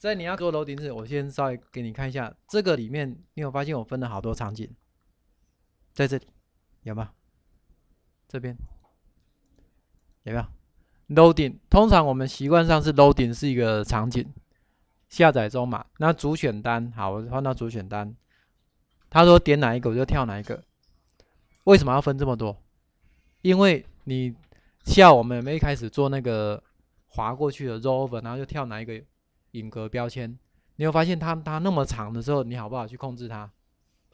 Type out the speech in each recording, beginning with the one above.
在你要做楼顶时，我先稍微给你看一下这个里面。你有发现我分了好多场景在这里？有没有？这边有没有？楼顶通常我们习惯上是楼顶是一个场景下载中嘛？那主选单好，我换到主选单。他说点哪一个我就跳哪一个。为什么要分这么多？因为你像我们没一开始做那个滑过去的 rover，然后就跳哪一个？影格标签，你会发现它它那么长的时候，你好不好去控制它？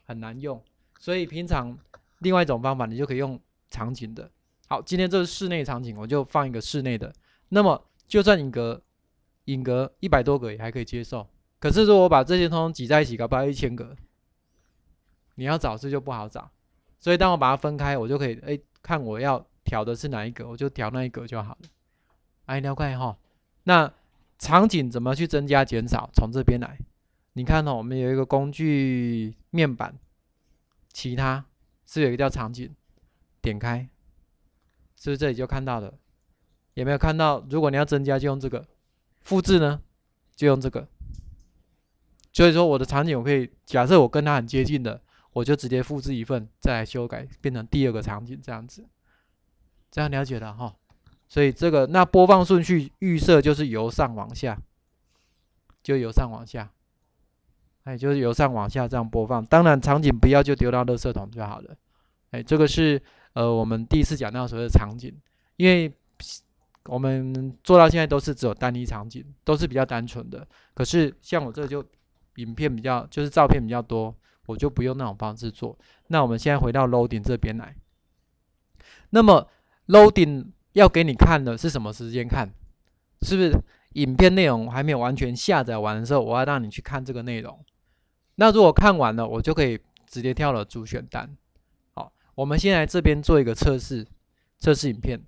很难用。所以平常另外一种方法，你就可以用场景的。好，今天这是室内场景，我就放一个室内的。那么就算影格影格一百多个也还可以接受。可是如果把这些通通挤在一起，搞不到一千个，你要找是就不好找。所以当我把它分开，我就可以哎看我要调的是哪一个，我就调那一个就好了。哎，你要解哈。那场景怎么去增加、减少？从这边来，你看哦，我们有一个工具面板，其他是有一个叫场景，点开，是不是这里就看到了？有没有看到？如果你要增加，就用这个；复制呢，就用这个。所以说，我的场景，我可以假设我跟它很接近的，我就直接复制一份，再来修改，变成第二个场景，这样子，这样了解了哈。所以这个那播放顺序预设就是由上往下，就由上往下，哎，就是由上往下这样播放。当然场景不要就丢到垃圾桶就好了。哎，这个是呃我们第一次讲到所谓的场景，因为我们做到现在都是只有单一场景，都是比较单纯的。可是像我这就影片比较就是照片比较多，我就不用那种方式做。那我们现在回到 loading 这边来，那么 loading。要给你看的是什么时间看？是不是影片内容还没有完全下载完的时候，我要让你去看这个内容？那如果看完了，我就可以直接跳了主选单。好，我们先来这边做一个测试，测试影片。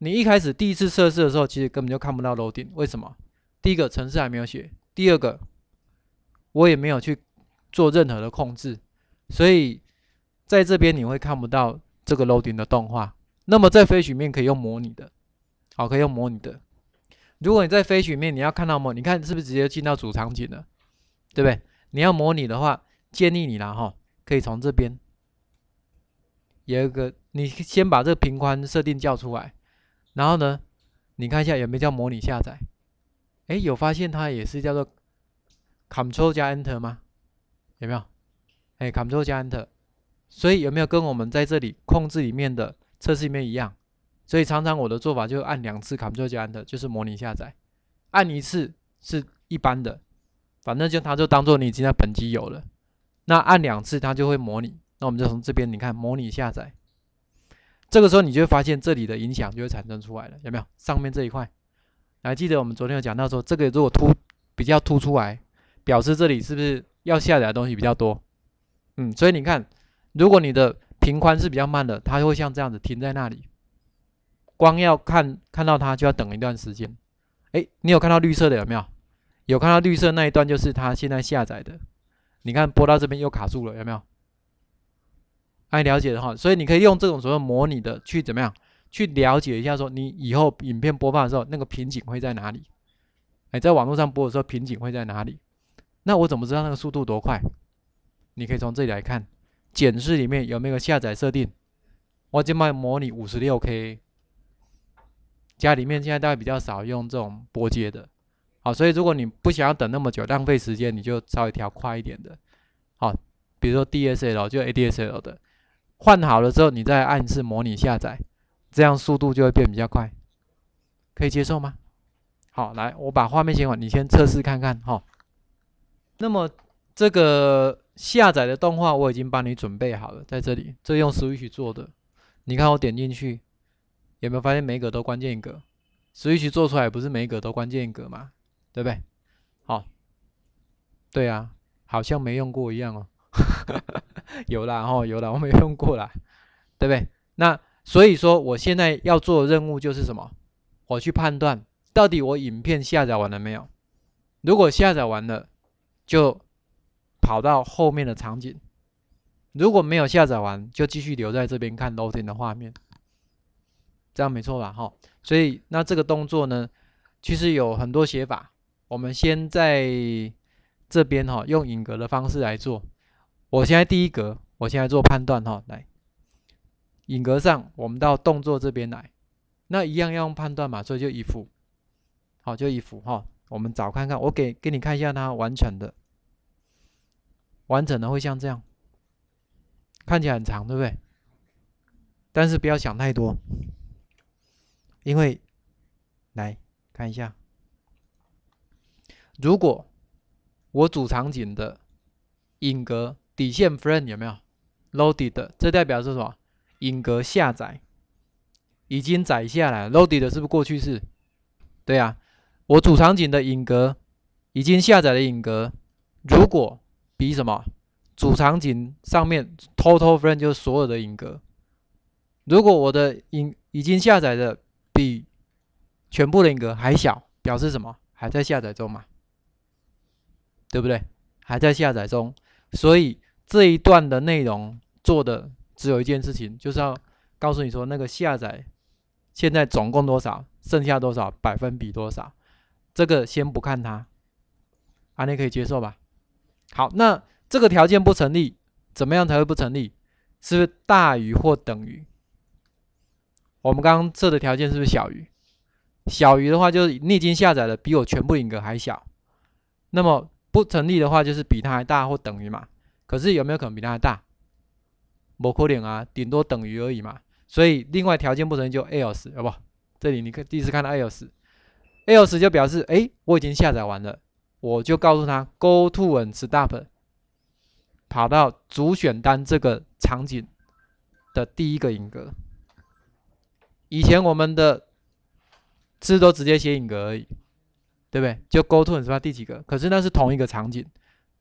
你一开始第一次测试的时候，其实根本就看不到楼顶，为什么？第一个城市还没有写，第二个我也没有去做任何的控制，所以在这边你会看不到这个楼顶的动画。那么在飞曲面可以用模拟的，好，可以用模拟的。如果你在飞曲面，你要看到模，你看是不是直接进到主场景了，对不对？你要模拟的话，建议你啦哈，可以从这边有一个，你先把这个平宽设定叫出来，然后呢，你看一下有没有叫模拟下载？哎，有发现它也是叫做 Control 加 Enter 吗？有没有？哎，Control 加 Enter，所以有没有跟我们在这里控制里面的？测试里面一样，所以常常我的做法就按两次，Ctrl 加 Enter，就是模拟下载，按一次是一般的，反正就它就当做你已经在本机有了，那按两次它就会模拟，那我们就从这边你看模拟下载，这个时候你就会发现这里的影响就会产生出来了，有没有？上面这一块，还记得我们昨天有讲到说，这个如果突比较突出来，表示这里是不是要下载的东西比较多？嗯，所以你看，如果你的平宽是比较慢的，它会像这样子停在那里，光要看看到它就要等一段时间。哎，你有看到绿色的有没有？有看到绿色那一段就是它现在下载的。你看播到这边又卡住了有没有？哎，了解的话，所以你可以用这种所谓模拟的去怎么样去了解一下，说你以后影片播放的时候那个瓶颈会在哪里？哎，在网络上播的时候瓶颈会在哪里？那我怎么知道那个速度多快？你可以从这里来看。检视里面有没有下载设定？我这边模拟五十六 K。家里面现在大概比较少用这种拨接的，好，所以如果你不想要等那么久，浪费时间，你就稍微调快一点的，好，比如说 DSL 就 ADSL 的，换好了之后，你再按次模拟下载，这样速度就会变比较快，可以接受吗？好，来，我把画面切换，你先测试看看哈。那么这个。下载的动画我已经帮你准备好了，在这里，这用 Switch 做的。你看我点进去，有没有发现每个都关键一格？Switch 做出来不是每个都关键一格吗？对不对？好，对啊，好像没用过一样哦。有啦，哦，有啦，我没用过啦，对不对？那所以说，我现在要做的任务就是什么？我去判断到底我影片下载完了没有。如果下载完了，就。跑到后面的场景，如果没有下载完，就继续留在这边看 loading 的画面，这样没错吧？哈，所以那这个动作呢，其实有很多写法。我们先在这边哈，用引格的方式来做。我现在第一格，我现在做判断哈，来引格上，我们到动作这边来。那一样要用判断嘛？所以就一副，好，就一副哈。我们找看看，我给给你看一下它完成的。完整的会像这样，看起来很长，对不对？但是不要想太多，因为来看一下，如果我主场景的影格底线 f r i e n d 有没有 loaded？这代表是什么？影格下载已经载下来，loaded 是不是过去式？对啊，我主场景的影格已经下载了影格，如果比什么主场景上面 total frame 就是所有的影格。如果我的影已经下载的比全部的影格还小，表示什么？还在下载中嘛，对不对？还在下载中。所以这一段的内容做的只有一件事情，就是要告诉你说那个下载现在总共多少，剩下多少，百分比多少。这个先不看它，阿你可以接受吧？好，那这个条件不成立，怎么样才会不成立？是不是大于或等于？我们刚刚设的条件是不是小于？小于的话，就是你已经下载的比我全部影格还小。那么不成立的话，就是比它还大或等于嘛。可是有没有可能比它还大？某柯点啊，顶多等于而已嘛。所以另外条件不成立就 else，啊不，这里你可第一次看到 else，else 就表示哎我已经下载完了。我就告诉他，go to and stop，跑到主选单这个场景的第一个音格。以前我们的字都直接写引格而已，对不对？就 go to 是吧？第几个？可是那是同一个场景。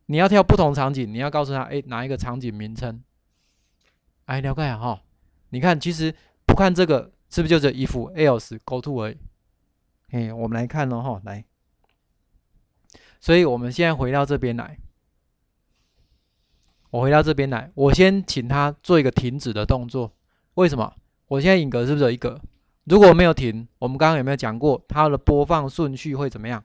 你要跳不同场景，你要告诉他，哎，哪一个场景名称？哎，了解哈。你看，其实不看这个，是不是就这一副？Else go to 而已。哎，我们来看喽哈，来。所以，我们现在回到这边来。我回到这边来，我先请他做一个停止的动作。为什么？我现在引格是不是有一格？如果没有停，我们刚刚有没有讲过它的播放顺序会怎么样？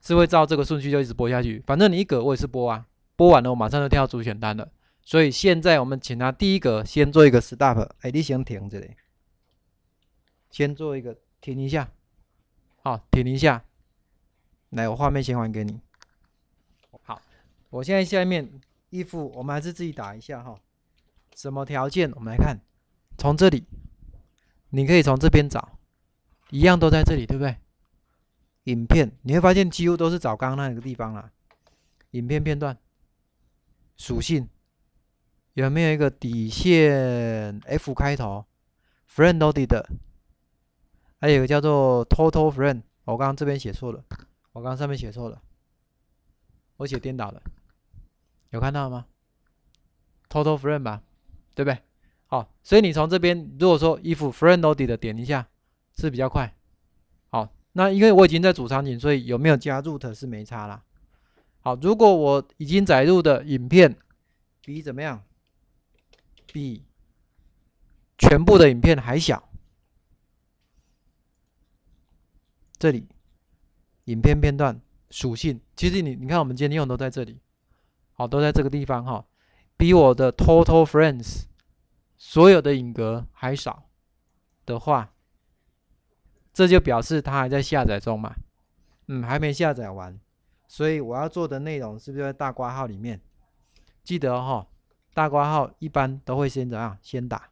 是会照这个顺序就一直播下去。反正你一格我也是播啊，播完了我马上就跳主选单了。所以现在我们请他第一格先做一个 stop，哎，你先停这里，先做一个停一下，好，停一下。来，我画面先还给你。好，我现在下面衣服，我们还是自己打一下哈。什么条件？我们来看，从这里，你可以从这边找，一样都在这里，对不对？影片你会发现几乎都是找刚刚那个地方了。影片片段、属性有没有一个底线 F 开头，friend d e 的，还有一个叫做 Total Friend，我刚刚这边写错了。我刚上面写错了，我写颠倒了，有看到吗？Total frame 吧，对不对？好，所以你从这边，如果说衣服 frame 底的点一下是比较快。好，那因为我已经在主场景，所以有没有加入是没差啦。好，如果我已经载入的影片比怎么样？比全部的影片还小，这里。影片片段属性，其实你你看，我们今天用都在这里，好，都在这个地方哈。比我的 Total Friends 所有的影格还少的话，这就表示它还在下载中嘛。嗯，还没下载完，所以我要做的内容是不是在大挂号里面？记得哈，大挂号一般都会先怎样？先打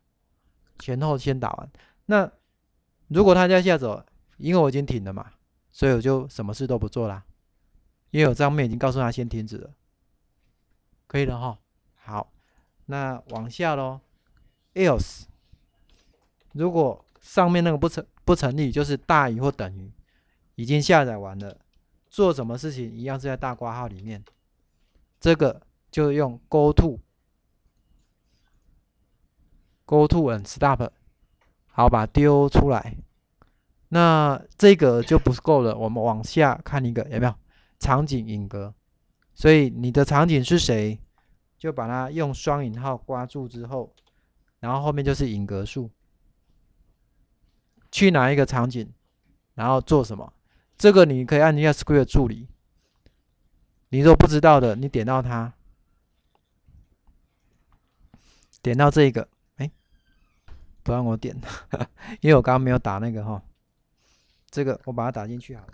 前后先打完。那如果它在下载，因为我已经停了嘛。所以我就什么事都不做啦，因为我上面已经告诉他先停止了，可以了哈。好，那往下喽。Else，如果上面那个不成不成立，就是大于或等于，已经下载完了，做什么事情一样是在大括号里面。这个就用 Go To，Go To and Stop，好，把丢出来。那这个就不够了，我们往下看一个有没有场景引格，所以你的场景是谁，就把它用双引号刮住之后，然后后面就是引格数，去哪一个场景，然后做什么，这个你可以按一下 s q r a r e 助理，你若不知道的，你点到它，点到这个，哎，不让我点，因为我刚刚没有打那个哈。这个我把它打进去好了。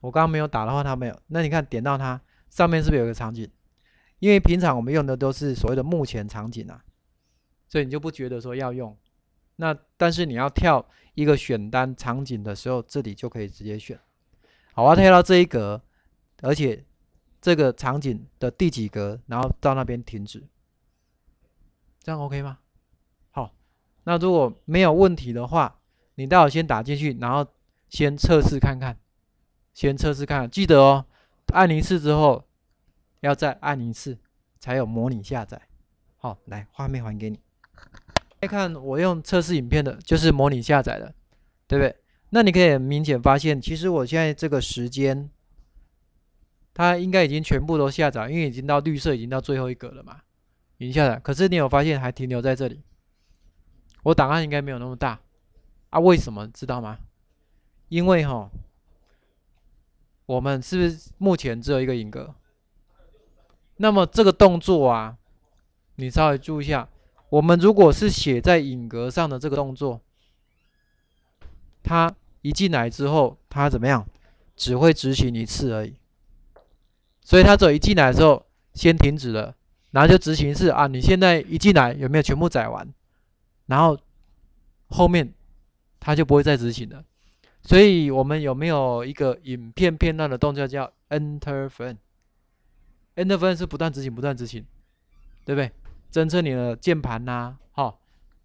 我刚刚没有打的话，它没有。那你看点到它上面是不是有个场景？因为平常我们用的都是所谓的目前场景啊，所以你就不觉得说要用。那但是你要跳一个选单场景的时候，这里就可以直接选。好，我跳到这一格，而且这个场景的第几格，然后到那边停止。这样 OK 吗？好，那如果没有问题的话，你待会先打进去，然后。先测试看看，先测试看，记得哦，按一次之后，要再按一次，才有模拟下载。好，来，画面还给你。再看我用测试影片的，就是模拟下载的，对不对？那你可以明显发现，其实我现在这个时间，它应该已经全部都下载，因为已经到绿色，已经到最后一格了嘛，已经下载。可是你有发现还停留在这里？我档案应该没有那么大，啊？为什么？知道吗？因为哈，我们是不是目前只有一个引格？那么这个动作啊，你稍微注意一下，我们如果是写在引格上的这个动作，它一进来之后，它怎么样？只会执行一次而已。所以它只一进来之后，先停止了，然后就执行是啊，你现在一进来有没有全部载完？然后后面它就不会再执行了。所以，我们有没有一个影片片段的动作叫 Enter Frame？Enter Frame 是不断执行、不断执行，对不对？侦测你的键盘呐，哈。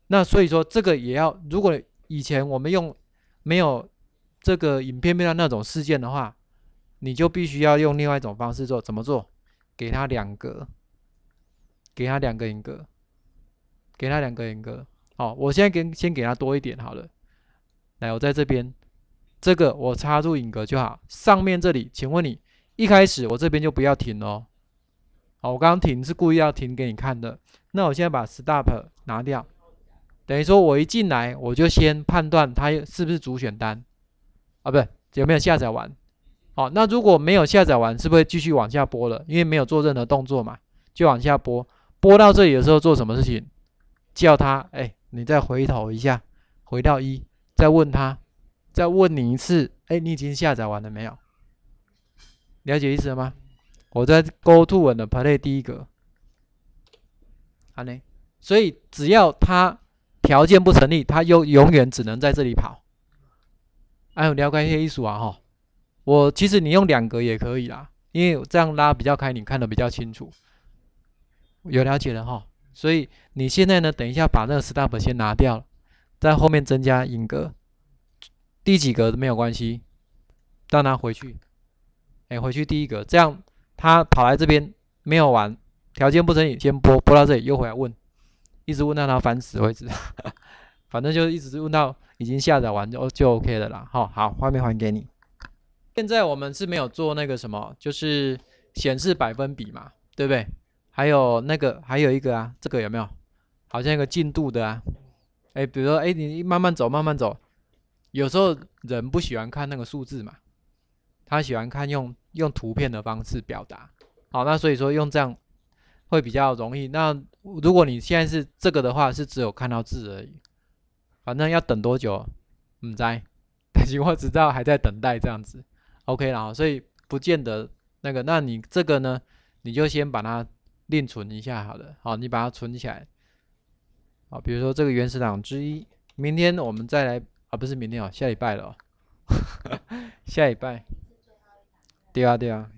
那所以说，这个也要，如果以前我们用没有这个影片片段那种事件的话，你就必须要用另外一种方式做。怎么做？给他两格，给他两个音格，给他两个音格。好，我现在给先给他多一点好了。来，我在这边。这个我插入引格就好。上面这里，请问你一开始我这边就不要停哦。哦，我刚刚停是故意要停给你看的。那我现在把 stop 拿掉，等于说我一进来我就先判断它是不是主选单，啊，不是有没有下载完？好，那如果没有下载完，是不是继续往下播了？因为没有做任何动作嘛，就往下播。播到这里的时候做什么事情？叫他，哎，你再回头一下，回到一，再问他。再问你一次，哎，你已经下载完了没有？了解意思了吗？我在 go to the play 第一个，好嘞。所以只要它条件不成立，它又永远只能在这里跑。哎，了解些意思啊？哈，我其实你用两格也可以啦，因为这样拉比较开，你看的比较清楚。有了解了哈。所以你现在呢，等一下把那个 stop 先拿掉，在后面增加音格。第几格没有关系，让他回去，哎，回去第一格，这样他跑来这边没有完，条件不成立，先播播到这里，又回来问，一直问到他烦死为止，反正就是一直问到已经下载完就就 OK 的啦，哦，好，画面还给你。现在我们是没有做那个什么，就是显示百分比嘛，对不对？还有那个还有一个啊，这个有没有？好像一个进度的啊，哎，比如说哎，你慢慢走，慢慢走。有时候人不喜欢看那个数字嘛，他喜欢看用用图片的方式表达。好，那所以说用这样会比较容易。那如果你现在是这个的话，是只有看到字而已。反正要等多久，唔知。但是我只知道还在等待这样子。OK，然后所以不见得那个。那你这个呢，你就先把它另存一下好了。好，你把它存起来。好，比如说这个原始档之一，明天我们再来。不是明天哦，下礼拜了。哦，下礼拜。对啊，对啊。